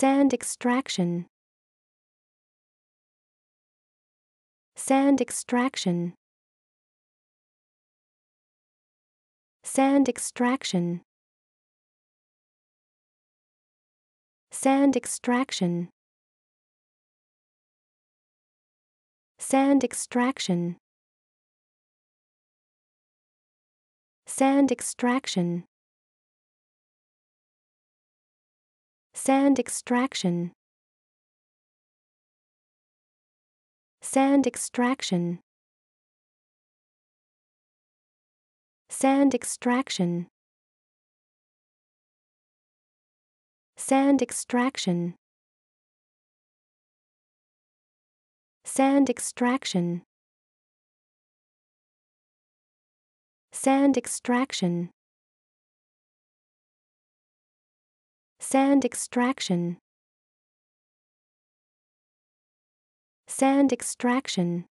Sand extraction. Sand extraction. Sand extraction. Sand extraction. Sand extraction. Sand extraction. Sand extraction. Sand extraction. Sand extraction. Sand extraction. Sand extraction. Sand extraction. Sand extraction. Sand extraction.